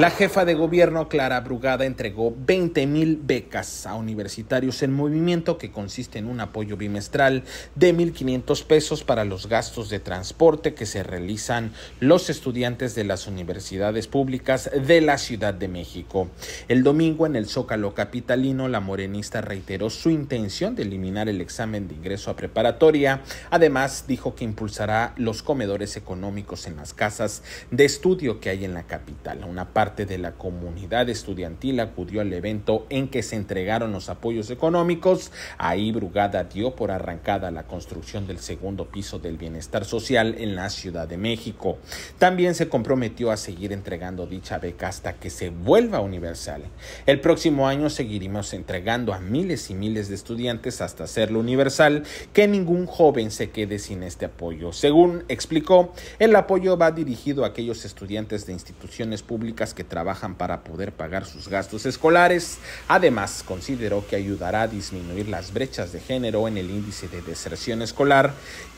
La jefa de gobierno, Clara Brugada, entregó 20 mil becas a universitarios en movimiento que consiste en un apoyo bimestral de 1.500 pesos para los gastos de transporte que se realizan los estudiantes de las universidades públicas de la Ciudad de México. El domingo en el Zócalo Capitalino, la morenista reiteró su intención de eliminar el examen de ingreso a preparatoria. Además, dijo que impulsará los comedores económicos en las casas de estudio que hay en la capital. Una de la comunidad estudiantil acudió al evento en que se entregaron los apoyos económicos. Ahí Brugada dio por arrancada la construcción del segundo piso del bienestar social en la Ciudad de México. También se comprometió a seguir entregando dicha beca hasta que se vuelva universal. El próximo año seguiremos entregando a miles y miles de estudiantes hasta hacerlo universal, que ningún joven se quede sin este apoyo. Según explicó, el apoyo va dirigido a aquellos estudiantes de instituciones públicas que trabajan para poder pagar sus gastos escolares. Además, consideró que ayudará a disminuir las brechas de género en el índice de deserción escolar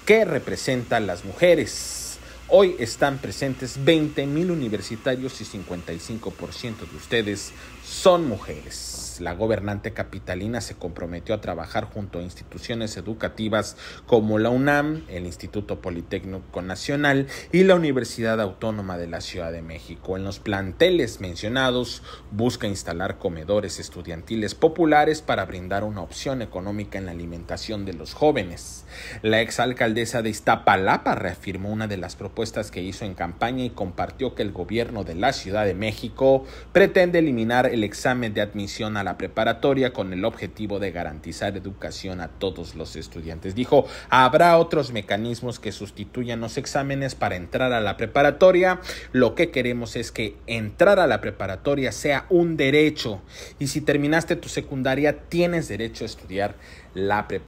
que representan las mujeres. Hoy están presentes 20.000 universitarios y 55% de ustedes son mujeres. La gobernante capitalina se comprometió a trabajar junto a instituciones educativas como la UNAM, el Instituto Politécnico Nacional y la Universidad Autónoma de la Ciudad de México. En los planteles mencionados busca instalar comedores estudiantiles populares para brindar una opción económica en la alimentación de los jóvenes. La exalcaldesa de Iztapalapa reafirmó una de las propuestas que hizo en campaña y compartió que el gobierno de la Ciudad de México pretende eliminar el examen de admisión a la preparatoria con el objetivo de garantizar educación a todos los estudiantes. Dijo, habrá otros mecanismos que sustituyan los exámenes para entrar a la preparatoria. Lo que queremos es que entrar a la preparatoria sea un derecho y si terminaste tu secundaria tienes derecho a estudiar la preparatoria